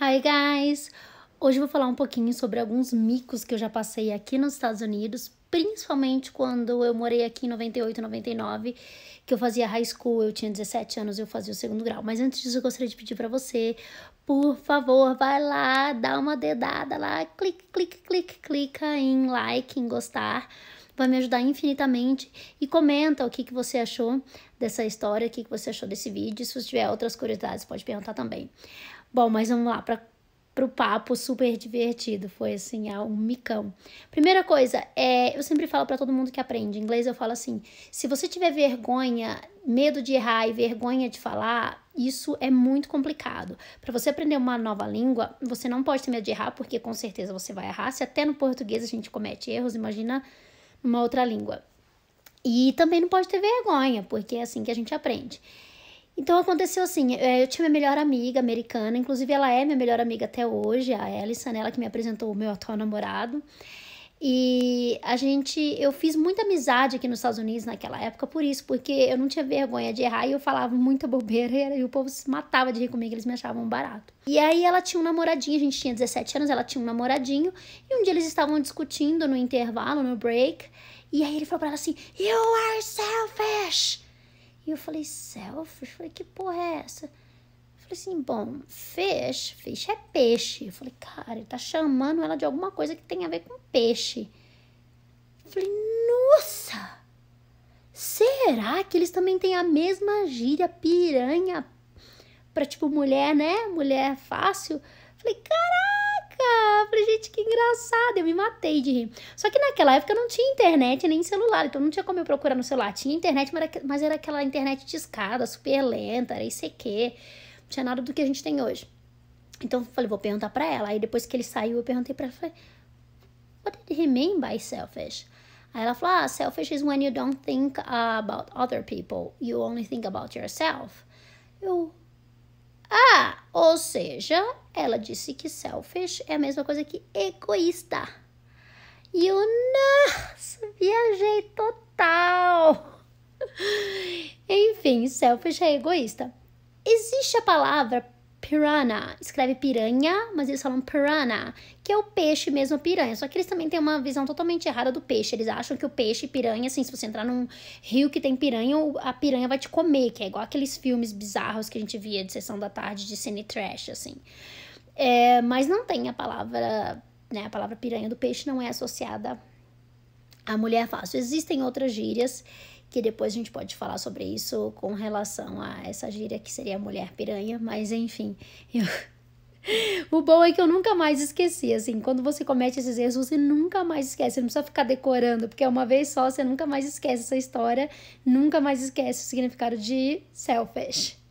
Hi guys! Hoje eu vou falar um pouquinho sobre alguns micos que eu já passei aqui nos Estados Unidos, principalmente quando eu morei aqui em 98, 99, que eu fazia high school, eu tinha 17 anos, eu fazia o segundo grau. Mas antes disso, eu gostaria de pedir para você, por favor, vai lá, dá uma dedada lá, clique, clique, clique, clica em like, em gostar vai me ajudar infinitamente. E comenta o que, que você achou dessa história, o que, que você achou desse vídeo. Se você tiver outras curiosidades, pode perguntar também. Bom, mas vamos lá para para o papo super divertido. Foi assim, é um micão. Primeira coisa, é, eu sempre falo para todo mundo que aprende inglês, eu falo assim: se você tiver vergonha, medo de errar e vergonha de falar, isso é muito complicado. Para você aprender uma nova língua, você não pode ter medo de errar, porque com certeza você vai errar. Se até no português a gente comete erros, imagina numa outra língua. E também não pode ter vergonha, porque é assim que a gente aprende. Então aconteceu assim, é, eu tinha minha melhor amiga americana, inclusive ela é minha melhor amiga até hoje, a Alison, né, ela que me apresentou o meu atual namorado. E a gente, eu fiz muita amizade aqui nos Estados Unidos naquela época por isso, porque eu não tinha vergonha de errar e eu falava muita bobeira e o povo se matava de rir comigo, eles me achavam barato. E aí ela tinha um namoradinho, a gente tinha 17 anos, ela tinha um namoradinho, e um dia eles estavam discutindo no intervalo, no break, e aí ele falou pra ela assim: You are selfish! E eu falei, selfish? Falei, que porra é essa? Eu falei assim, bom, fish, fish é peixe. Eu falei, cara, ele tá chamando ela de alguma coisa que tem a ver com peixe. Eu falei, nossa! Será que eles também têm a mesma gíria piranha pra, tipo, mulher, né? Mulher fácil? Eu falei, caralho! Eu falei, gente, que engraçado. Eu me matei de rir. Só que naquela época não tinha internet nem celular, então não tinha como eu procurar no celular. Tinha internet, mas era, mas era aquela internet de escada, super lenta, era ICQ. Não tinha nada do que a gente tem hoje. Então eu falei, vou perguntar pra ela. Aí depois que ele saiu, eu perguntei pra ela, falei, What did he mean by selfish? Aí ela falou, ah, selfish is when you don't think about other people, you only think about yourself. Eu, ah, ou seja, ela disse que selfish é a mesma coisa que egoísta. E eu, nossa, viajei total. Enfim, selfish é egoísta. Existe a palavra piranha. Escreve piranha, mas eles falam piranha, que é o peixe mesmo, a piranha. Só que eles também têm uma visão totalmente errada do peixe. Eles acham que o peixe e piranha, assim, se você entrar num rio que tem piranha, a piranha vai te comer, que é igual aqueles filmes bizarros que a gente via de sessão da tarde de cine trash, assim. É, mas não tem a palavra, né? A palavra piranha do peixe não é associada à mulher fácil. Existem outras gírias que depois a gente pode falar sobre isso com relação a essa gíria que seria mulher piranha, mas enfim, eu... O bom é que eu nunca mais esqueci, assim, quando você comete esses erros, você nunca mais esquece, você não precisa ficar decorando, porque é uma vez só, você nunca mais esquece essa história, nunca mais esquece o significado de selfish.